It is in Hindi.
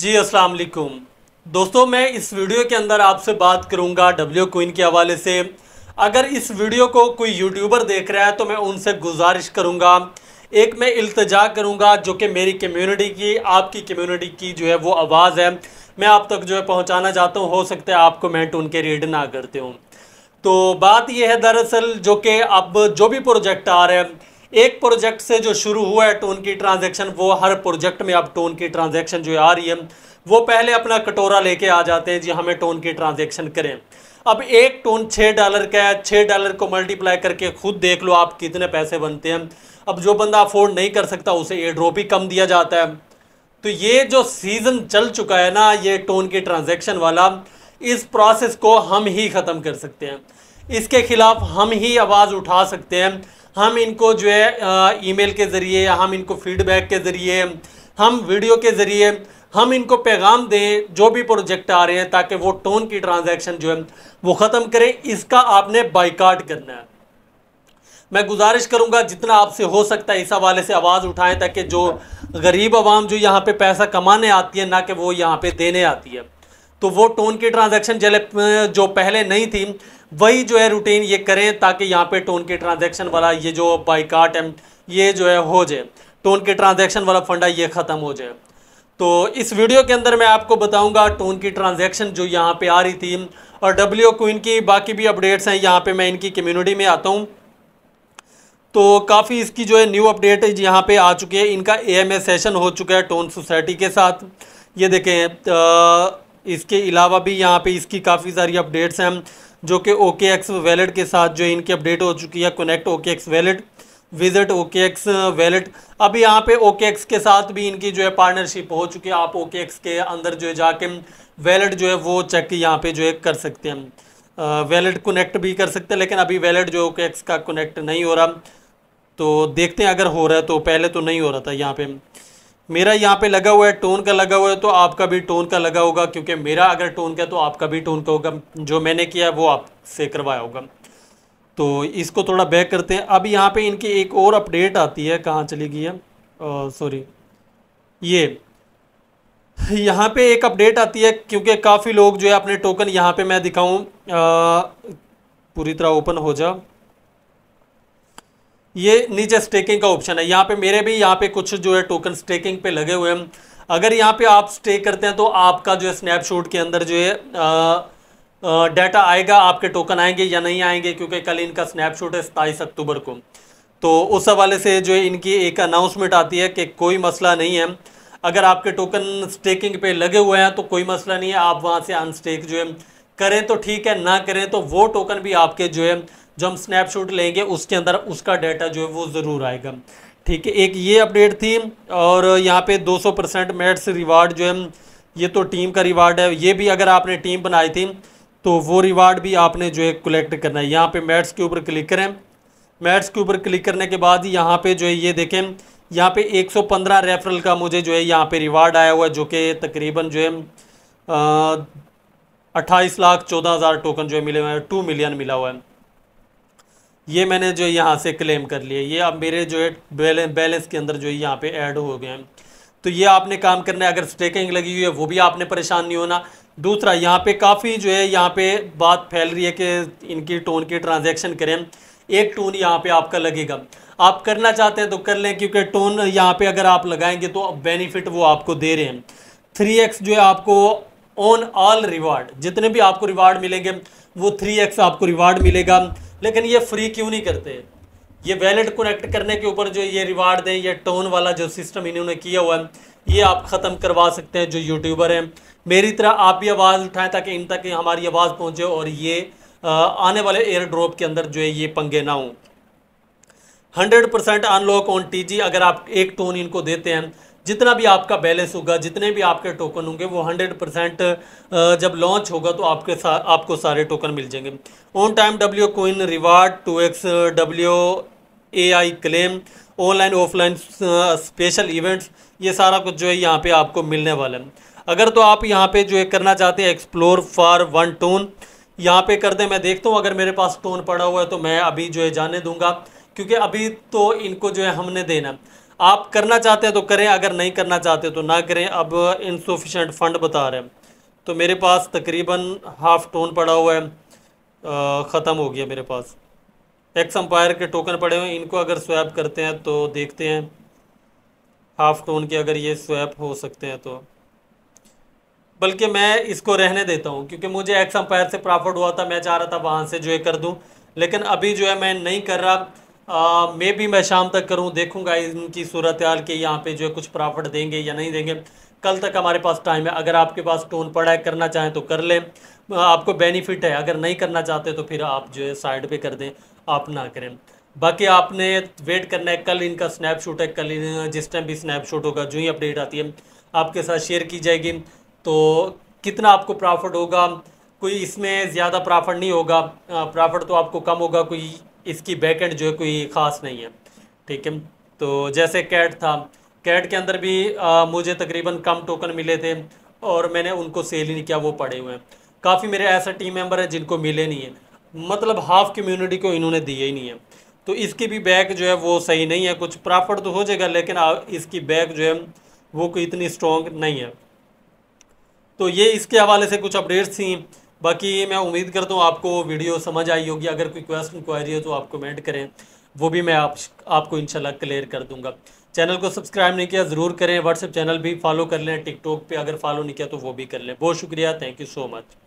जी अस्सलाम वालेकुम दोस्तों मैं इस वीडियो के अंदर आपसे बात करूंगा डब्ल्यू क्वीन के हवाले से अगर इस वीडियो को कोई यूट्यूबर देख रहा है तो मैं उनसे गुजारिश करूंगा एक मैं इल्तजा करूंगा जो कि मेरी कम्युनिटी की आपकी कम्युनिटी की जो है वो आवाज़ है मैं आप तक जो है पहुँचाना चाहता हूँ हो सकता है आप कमेंट उनके रीड ना करते हूँ तो बात यह है दरअसल जो कि अब जो भी प्रोजेक्ट आ रहे हैं एक प्रोजेक्ट से जो शुरू हुआ है टोन की ट्रांजैक्शन वो हर प्रोजेक्ट में अब टोन की ट्रांजैक्शन जो आ रही है वो पहले अपना कटोरा लेके आ जाते हैं जी हमें टोन की ट्रांजैक्शन करें अब एक टोन छः डॉलर का है छः डॉलर को मल्टीप्लाई करके खुद देख लो आप कितने पैसे बनते हैं अब जो बंदा अफोर्ड नहीं कर सकता उसे एयर ड्रॉप ही कम दिया जाता है तो ये जो सीज़न चल चुका है ना ये टोन की ट्रांजेक्शन वाला इस प्रोसेस को हम ही ख़त्म कर सकते हैं इसके ख़िलाफ़ हम ही आवाज़ उठा सकते हैं हम इनको जो है ईमेल के ज़रिए हम इनको फीडबैक के ज़रिए हम वीडियो के ज़रिए हम इनको पैगाम दें जो भी प्रोजेक्ट आ रहे हैं ताकि वो टोन की ट्रांजैक्शन जो है वो ख़त्म करें इसका आपने बाइकाट करना है मैं गुजारिश करूंगा जितना आपसे हो सकता है इस हवाले से आवाज़ उठाएं ताकि जो गरीब आवाम जो यहाँ पे पैसा कमाने आती है ना कि वो यहाँ पे देने आती है तो वो टोन की ट्रांजैक्शन जो पहले नहीं थी वही जो है रूटीन ये करें ताकि यहाँ पे टोन की ट्रांजेक्शन वाला ये जो बाइकाट एम ये जो है हो जाए टोन के ट्रांजेक्शन वाला फंडा ये ख़त्म हो जाए तो इस वीडियो के अंदर मैं आपको बताऊंगा टोन की ट्रांजेक्शन जो यहाँ पे आ रही थी और डब्ल्यू क्वीन की बाकी भी अपडेट्स हैं यहाँ पे मैं इनकी कम्युनिटी में आता हूँ तो काफ़ी इसकी जो है न्यू अपडेट यहाँ पे आ चुकी है इनका ए सेशन हो चुका है टोन सोसाइटी के साथ ये देखें इसके अलावा भी यहाँ पे इसकी काफ़ी सारी अपडेट्स हैं जो कि ओके एक्स वैलेट के साथ जो इनकी अपडेट हो चुकी है कनेक्ट के X wallet visit okay X wallet अब यहाँ पे ओके एक्स के साथ भी इनकी जो है पार्टनरशिप हो चुकी है आप ओके एक्स के अंदर जो है जाके वैलेट जो है वो चेक यहाँ पे जो है कर सकते हैं वैलेट कनेक्ट भी कर सकते हैं लेकिन अभी वैलेट जो ओके एक्स का कनेक्ट नहीं हो रहा तो देखते हैं अगर हो रहा है तो पहले तो नहीं हो रहा था यहाँ पे मेरा यहाँ पे लगा हुआ है टोन का लगा हुआ है तो आपका भी टोन का लगा होगा क्योंकि मेरा अगर टोन का है तो आपका भी टोन का होगा जो मैंने किया वो आपसे करवाया होगा तो इसको थोड़ा बैक करते हैं अब यहाँ पे इनकी एक और अपडेट आती है कहाँ चली गई है सॉरी ये यहाँ पे एक अपडेट आती है क्योंकि काफ़ी लोग जो है अपने टोकन यहाँ पे मैं दिखाऊँ पूरी तरह ओपन हो जा ये नीचे स्टेकिंग का ऑप्शन है यहाँ पे मेरे भी यहाँ पे कुछ जो है टोकन स्टेकिंग पे लगे हुए हैं अगर यहाँ पे आप स्टे करते हैं तो आपका जो है स्नैपशॉट के अंदर जो है डाटा आएगा आपके टोकन आएंगे या नहीं आएंगे क्योंकि कल इनका स्नैपशॉट है सताईस अक्टूबर को तो उस हवाले से जो है इनकी एक अनाउंसमेंट आती है कि कोई मसला नहीं है अगर आपके टोकन स्टेकिंग पे लगे हुए हैं तो कोई मसला नहीं है आप वहाँ से अनस्टेक जो है करें तो ठीक है ना करें तो वो टोकन भी आपके जो है जो हम स्नैपशॉट लेंगे उसके अंदर उसका डाटा जो है वो ज़रूर आएगा ठीक है एक ये अपडेट थी और यहाँ पे 200 परसेंट मेट्स रिवार्ड जो है ये तो टीम का रिवार्ड है ये भी अगर आपने टीम बनाई थी तो वो रिवार्ड भी आपने जो है कलेक्ट करना है यहाँ पे मैट्स के ऊपर क्लिक करें मैट्स के ऊपर क्लिक करने के बाद यहाँ पे जो है ये देखें यहाँ पे 115 रेफरल का मुझे जो है यहाँ पे रिवार्ड आया हुआ है जो कि तकरीबन जो है अट्ठाईस लाख चौदह हज़ार टोकन जो है मिले हुए हैं टू मिलियन मिला हुआ है ये मैंने जो यहाँ से क्लेम कर लिए ये अब मेरे जो है बैलेंस के अंदर जो है यहाँ पे ऐड हो गए हैं तो ये आपने काम करना है अगर स्टेकिंग लगी हुई है वो भी आपने परेशान नहीं होना दूसरा यहाँ पे काफ़ी जो है यहाँ पे बात फैल रही है कि इनकी टोन की ट्रांजेक्शन करें एक टोन यहाँ पे आपका लगेगा आप करना चाहते हैं तो कर लें क्योंकि टोन यहाँ पे अगर आप लगाएंगे तो बेनिफिट वो आपको दे रहे हैं थ्री एक्स जो है आपको ऑन ऑल रिवार्ड जितने भी आपको रिवार्ड मिलेंगे वो थ्री एक्स आपको रिवार्ड मिलेगा लेकिन ये फ्री क्यों नहीं करते ये वैलेट कनेक्ट करने के ऊपर जो ये रिवार्ड दें ये टोन वाला जो सिस्टम इन्होंने किया हुआ है ये आप ख़त्म करवा सकते हैं जो यूट्यूबर हैं मेरी तरह आप भी आवाज़ उठाएं ताकि इन तक हमारी आवाज़ पहुँचे और ये आने वाले एयर ड्रॉप के अंदर जो है ये पंगे ना हों हंड्रेड परसेंट अनलॉक ऑन टी अगर आप एक टोन इनको देते हैं जितना भी आपका बैलेंस होगा जितने भी आपके टोकन होंगे वो हंड्रेड परसेंट जब लॉन्च होगा तो आपके सा, आपको सारे टोकन मिल जाएंगे on time W coin reward two X W A I claim online offline special events ये सारा कुछ जो है यहाँ पे आपको मिलने वाला है अगर तो आप यहाँ पे जो है करना चाहते हैं एक्सप्लोर फॉर वन टोन यहाँ पे कर दें मैं देखता हूँ अगर मेरे पास टोन पड़ा हुआ है तो मैं अभी जो है जाने दूंगा क्योंकि अभी तो इनको जो है हमने देना आप करना चाहते हैं तो करें अगर नहीं करना चाहते तो ना करें अब इनसफिशेंट फ़ंड बता रहे हैं तो मेरे पास तकरीबन हाफ टोन पड़ा हुआ है ख़त्म हो गया मेरे पास एक्स अम्पायर के टोकन पड़े हुए हैं इनको अगर स्वैप करते हैं तो देखते हैं हाफ टोन के अगर ये स्वैप हो सकते हैं तो बल्कि मैं इसको रहने देता हूँ क्योंकि मुझे एक्स अम्पायर से प्रॉफिट हुआ था मैं चाह रहा था वहाँ से जो है कर दूँ लेकिन अभी जो है मैं नहीं कर रहा मे भी मैं शाम तक करूँ देखूँगा इनकी सूरत हाल के यहाँ पे जो है कुछ प्रॉफिट देंगे या नहीं देंगे कल तक हमारे पास टाइम है अगर आपके पास टोन पड़ा है करना चाहें तो कर लें आपको बेनिफिट है अगर नहीं करना चाहते तो फिर आप जो है साइड पे कर दें आप ना करें बाकी आपने वेट करना है कल इनका शूट है कल जिस टाइम भी स्नैपशॉट होगा जो ही अपडेट आती है आपके साथ शेयर की जाएगी तो कितना आपको प्रॉफिट होगा कोई इसमें ज़्यादा प्रॉफिट नहीं होगा प्रॉफिट तो आपको कम होगा कोई इसकी बैकेंड जो है कोई ख़ास नहीं है ठीक है तो जैसे कैट था कैट के अंदर भी आ, मुझे तकरीबन कम टोकन मिले थे और मैंने उनको सेल ही नहीं किया वो पड़े हुए हैं काफ़ी मेरे ऐसे टीम मेंबर हैं जिनको मिले नहीं है मतलब हाफ कम्युनिटी को इन्होंने दिए ही नहीं है तो इसकी भी बैक जो है वो सही नहीं है कुछ प्रॉफिट तो हो जाएगा लेकिन इसकी बैक जो है वो कोई इतनी स्ट्रॉन्ग नहीं है तो ये इसके हवाले से कुछ अपडेट्स थी बाकी मैं उम्मीद करता हूँ आपको वीडियो समझ आई होगी अगर कोई क्वेश्चन क्वारी हो तो आप कमेंट करें वो भी मैं आप आपको इंशाल्लाह क्लियर कर दूंगा चैनल को सब्सक्राइब नहीं किया ज़रूर करें व्हाट्सएप चैनल भी फॉलो कर लें टिकटॉक पे अगर फॉलो नहीं किया तो वो भी कर लें बहुत शुक्रिया थैंक यू सो मच